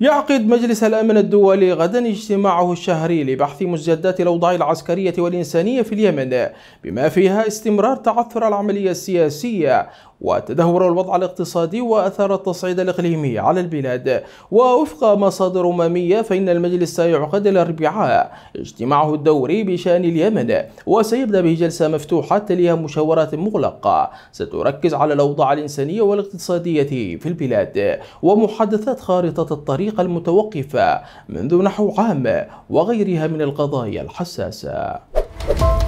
يعقد مجلس الأمن الدولي غدا اجتماعه الشهري لبحث مسجدات الأوضاع العسكرية والإنسانية في اليمن بما فيها استمرار تعثر العملية السياسية وتدهور الوضع الاقتصادي وأثار التصعيد الإقليمي على البلاد ووفق مصادر أممية فإن المجلس سيعقد الأربعاء اجتماعه الدوري بشأن اليمن وسيبدأ به جلسة مفتوحة تليها مشاورات مغلقة ستركز على الأوضاع الإنسانية والاقتصادية في البلاد ومحادثات خارطة الطريق المتوقفة منذ نحو عام وغيرها من القضايا الحساسة